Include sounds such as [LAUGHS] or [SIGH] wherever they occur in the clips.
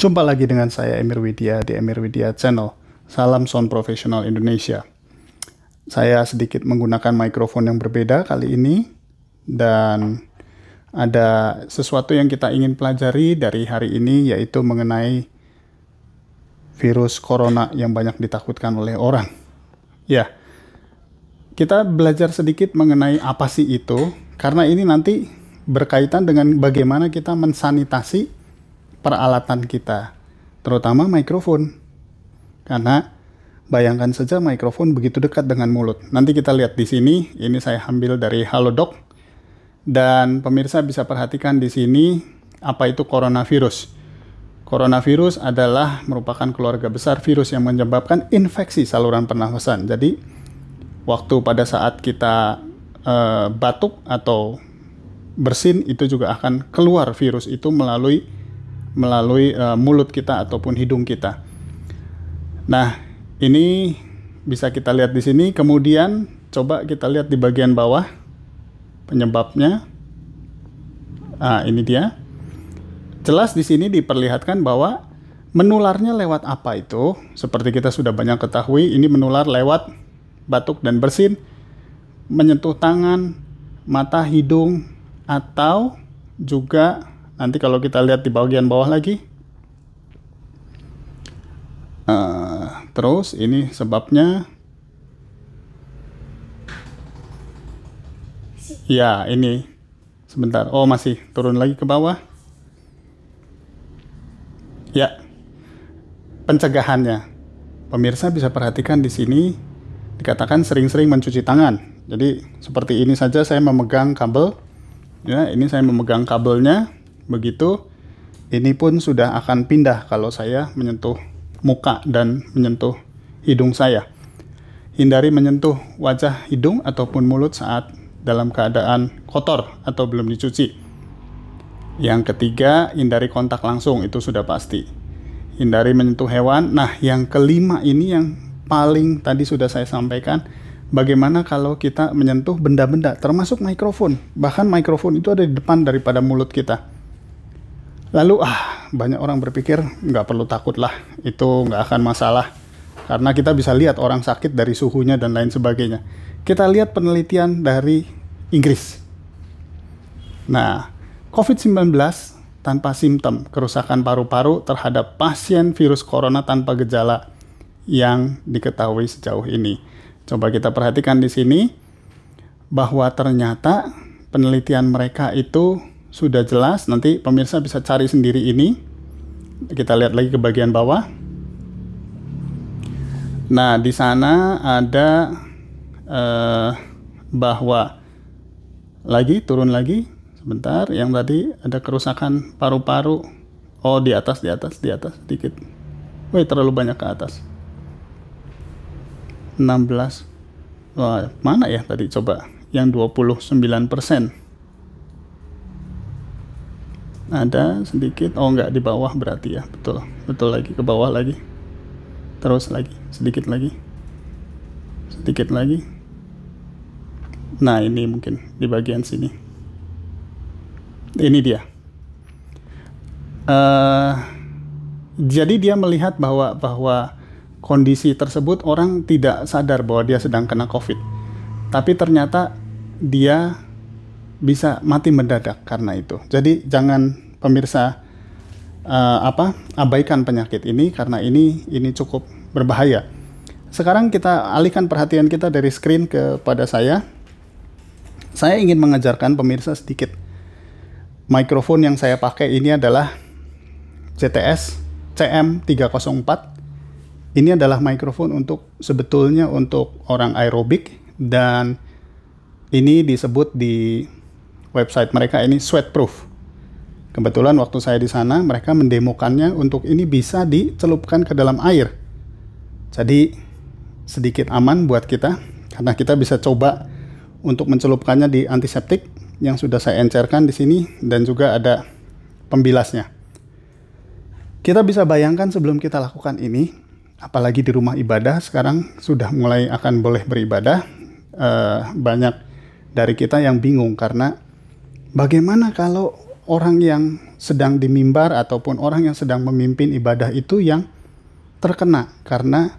Jumpa lagi dengan saya Emir Widya di Emir Widya Channel. Salam Sound Profesional Indonesia. Saya sedikit menggunakan mikrofon yang berbeda kali ini dan ada sesuatu yang kita ingin pelajari dari hari ini yaitu mengenai virus corona yang banyak ditakutkan oleh orang. Ya. Kita belajar sedikit mengenai apa sih itu karena ini nanti berkaitan dengan bagaimana kita mensanitasi peralatan kita, terutama mikrofon. Karena bayangkan saja mikrofon begitu dekat dengan mulut. Nanti kita lihat di sini, ini saya ambil dari Halodoc. Dan pemirsa bisa perhatikan di sini apa itu coronavirus. Coronavirus adalah merupakan keluarga besar virus yang menyebabkan infeksi saluran pernafasan. Jadi, waktu pada saat kita e, batuk atau bersin itu juga akan keluar virus itu melalui melalui uh, mulut kita ataupun hidung kita. Nah, ini bisa kita lihat di sini. Kemudian coba kita lihat di bagian bawah penyebabnya. Ah, ini dia. Jelas di sini diperlihatkan bahwa menularnya lewat apa itu? Seperti kita sudah banyak ketahui, ini menular lewat batuk dan bersin, menyentuh tangan, mata, hidung, atau juga Nanti kalau kita lihat di bagian bawah lagi. Uh, terus ini sebabnya. Ya, ini. Sebentar. Oh, masih turun lagi ke bawah. Ya. Pencegahannya. Pemirsa bisa perhatikan di sini dikatakan sering-sering mencuci tangan. Jadi seperti ini saja saya memegang kabel. Ya, ini saya memegang kabelnya begitu ini pun sudah akan pindah kalau saya menyentuh muka dan menyentuh hidung saya. Hindari menyentuh wajah hidung ataupun mulut saat dalam keadaan kotor atau belum dicuci. Yang ketiga, hindari kontak langsung, itu sudah pasti. Hindari menyentuh hewan. Nah, yang kelima ini yang paling tadi sudah saya sampaikan, bagaimana kalau kita menyentuh benda-benda termasuk mikrofon. Bahkan mikrofon itu ada di depan daripada mulut kita Lalu ah banyak orang berpikir nggak perlu takut lah itu nggak akan masalah karena kita bisa lihat orang sakit dari suhunya dan lain sebagainya. Kita lihat penelitian dari Inggris. Nah, COVID-19 tanpa simptom kerusakan paru-paru terhadap pasien virus corona tanpa gejala yang diketahui sejauh ini. Coba kita perhatikan di sini bahwa ternyata penelitian mereka itu sudah jelas nanti pemirsa bisa cari sendiri ini kita lihat lagi ke bagian bawah nah di sana ada eh, bahwa lagi turun lagi sebentar yang tadi ada kerusakan paru-paru oh di atas di atas di atas sedikit Wih terlalu banyak ke atas 16 Wah, mana ya tadi coba yang 29 persen ada sedikit oh enggak di bawah berarti ya betul betul lagi ke bawah lagi terus lagi sedikit lagi sedikit lagi nah ini mungkin di bagian sini ini dia uh, jadi dia melihat bahwa bahwa kondisi tersebut orang tidak sadar bahwa dia sedang kena covid tapi ternyata dia bisa mati mendadak karena itu. Jadi jangan pemirsa uh, apa abaikan penyakit ini karena ini ini cukup berbahaya. Sekarang kita alihkan perhatian kita dari screen kepada saya. Saya ingin mengajarkan pemirsa sedikit. Mikrofon yang saya pakai ini adalah CTS CM304. Ini adalah mikrofon untuk sebetulnya untuk orang aerobik dan ini disebut di website mereka ini sweat proof. Kebetulan waktu saya di sana mereka mendemokannya untuk ini bisa dicelupkan ke dalam air. Jadi sedikit aman buat kita karena kita bisa coba untuk mencelupkannya di antiseptik yang sudah saya encerkan di sini dan juga ada pembilasnya. Kita bisa bayangkan sebelum kita lakukan ini, apalagi di rumah ibadah sekarang sudah mulai akan boleh beribadah, uh, banyak dari kita yang bingung karena Bagaimana kalau orang yang sedang dimimbar ataupun orang yang sedang memimpin ibadah itu yang terkena karena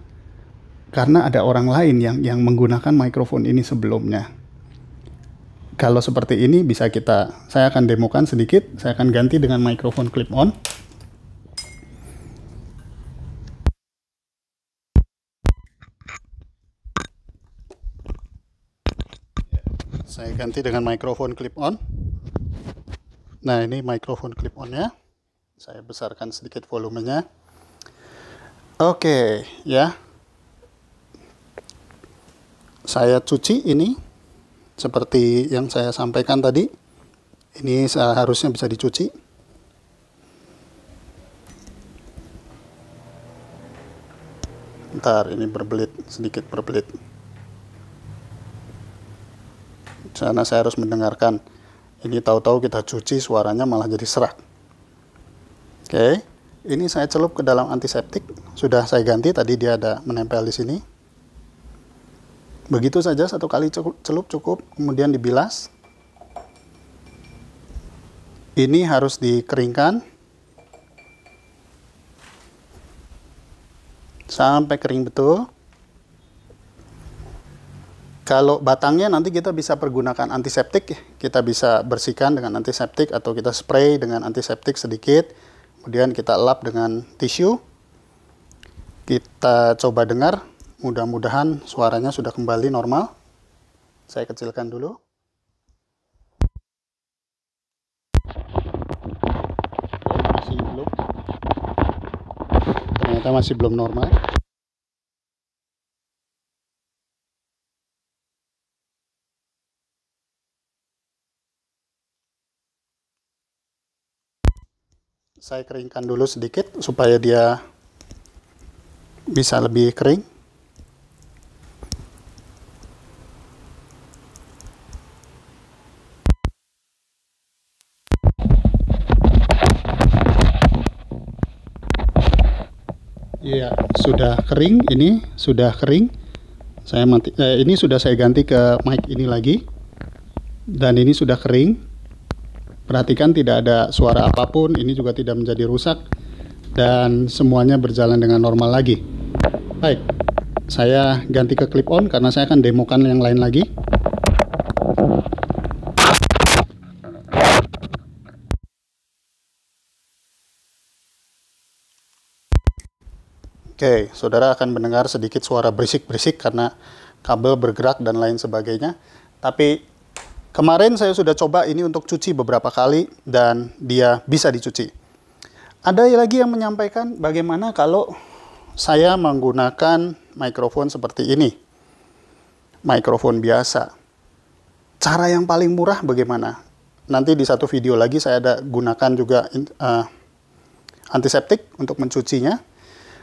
karena ada orang lain yang yang menggunakan mikrofon ini sebelumnya. Kalau seperti ini bisa kita saya akan demokan sedikit, saya akan ganti dengan mikrofon clip on. saya ganti dengan mikrofon clip on Nah, ini microphone clip on ya. Saya besarkan sedikit volumenya. Oke, okay, ya. Saya cuci ini seperti yang saya sampaikan tadi. Ini seharusnya bisa dicuci. Ntar ini berbelit, sedikit berbelit. karena saya harus mendengarkan. Ini tahu-tahu kita cuci suaranya malah jadi serak. Oke, ini saya celup ke dalam antiseptik. Sudah saya ganti tadi dia ada menempel di sini. Begitu saja satu kali celup cukup, kemudian dibilas. Ini harus dikeringkan sampai kering betul. Kalau batangnya nanti kita bisa pergunakan antiseptik, ya. kita bisa bersihkan dengan antiseptik atau kita spray dengan antiseptik sedikit, kemudian kita lap dengan tisu. Kita coba dengar, mudah-mudahan suaranya sudah kembali normal. Saya kecilkan dulu. Masih Ternyata masih belum normal. saya keringkan dulu sedikit supaya dia bisa lebih kering Iya, sudah kering. Ini sudah kering. Saya mati. Eh, ini sudah saya ganti ke mic ini lagi. Dan ini sudah kering. Perhatikan tidak ada suara apapun, ini juga tidak menjadi rusak dan semuanya berjalan dengan normal lagi. Baik, saya ganti ke clip on karena saya akan demokan yang lain lagi. Oke, okay, saudara akan mendengar sedikit suara berisik-berisik karena kabel bergerak dan lain sebagainya. Tapi Kemarin saya sudah coba ini untuk cuci beberapa kali dan dia bisa dicuci. Ada lagi yang menyampaikan bagaimana kalau saya menggunakan mikrofon seperti ini. Mikrofon biasa. Cara yang paling murah bagaimana? Nanti di satu video lagi saya ada gunakan juga uh, antiseptik untuk mencucinya.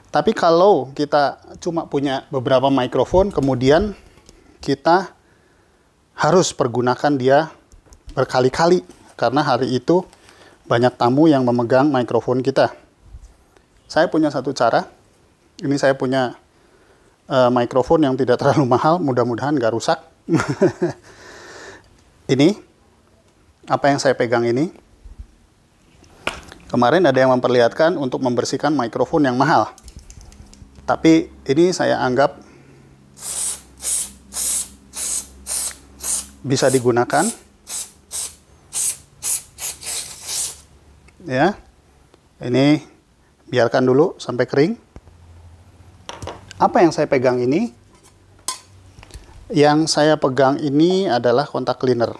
Tapi kalau kita cuma punya beberapa mikrofon kemudian kita harus pergunakan dia berkali-kali karena hari itu banyak tamu yang memegang mikrofon kita. Saya punya satu cara. Ini saya punya uh, mikrofon yang tidak terlalu mahal, mudah-mudahan nggak rusak. [LAUGHS] ini apa yang saya pegang ini. Kemarin ada yang memperlihatkan untuk membersihkan mikrofon yang mahal. Tapi ini saya anggap bisa digunakan. Ya. Ini biarkan dulu sampai kering. Apa yang saya pegang ini? Yang saya pegang ini adalah kontak cleaner.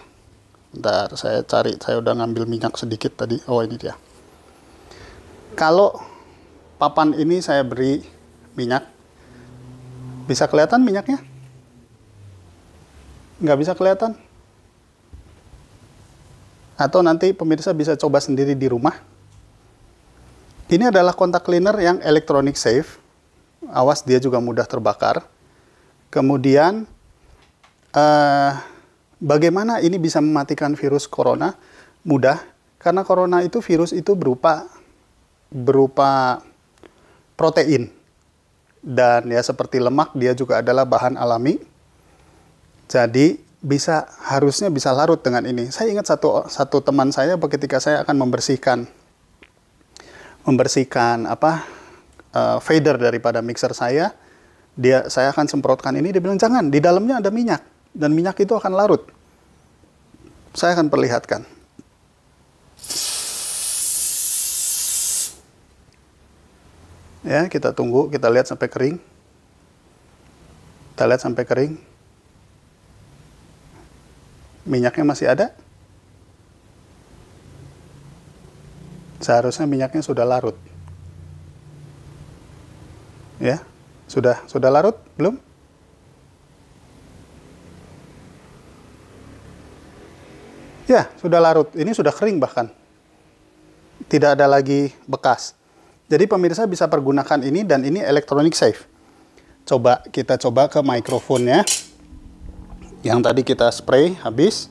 ntar saya cari. Saya udah ngambil minyak sedikit tadi. Oh, ini dia. Kalau papan ini saya beri minyak, bisa kelihatan minyaknya? nggak bisa kelihatan. Atau nanti pemirsa bisa coba sendiri di rumah. Ini adalah kontak cleaner yang elektronik safe. Awas dia juga mudah terbakar. Kemudian eh, bagaimana ini bisa mematikan virus corona? Mudah, karena corona itu virus itu berupa berupa protein dan ya seperti lemak dia juga adalah bahan alami jadi bisa harusnya bisa larut dengan ini. Saya ingat satu satu teman saya ketika saya akan membersihkan membersihkan apa uh, fader daripada mixer saya, dia saya akan semprotkan ini dia bilang jangan, di dalamnya ada minyak dan minyak itu akan larut. Saya akan perlihatkan. Ya, kita tunggu, kita lihat sampai kering. Kita lihat sampai kering. Minyaknya masih ada? Seharusnya minyaknya sudah larut. Ya, sudah sudah larut belum? Ya, sudah larut. Ini sudah kering bahkan. Tidak ada lagi bekas. Jadi pemirsa bisa pergunakan ini dan ini elektronik safe. Coba kita coba ke mikrofonnya yang tadi kita spray habis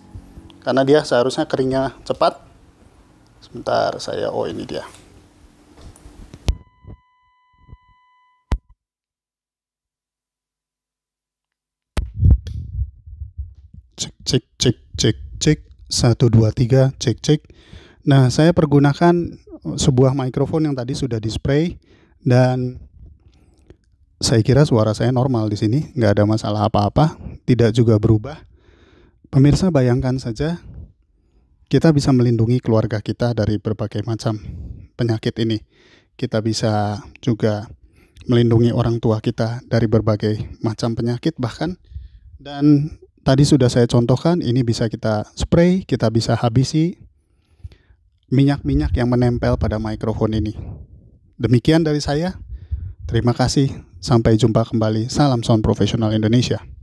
karena dia seharusnya keringnya cepat sebentar saya oh ini dia cek cek cek cek cek 1 2 3 cek cek nah saya pergunakan sebuah mikrofon yang tadi sudah di dan saya kira suara saya normal di sini, nggak ada masalah apa-apa, tidak juga berubah. Pemirsa bayangkan saja, kita bisa melindungi keluarga kita dari berbagai macam penyakit ini. Kita bisa juga melindungi orang tua kita dari berbagai macam penyakit bahkan. Dan tadi sudah saya contohkan, ini bisa kita spray, kita bisa habisi minyak-minyak yang menempel pada mikrofon ini. Demikian dari saya. Terima kasih. Sampai jumpa kembali. Salam Sound Profesional Indonesia.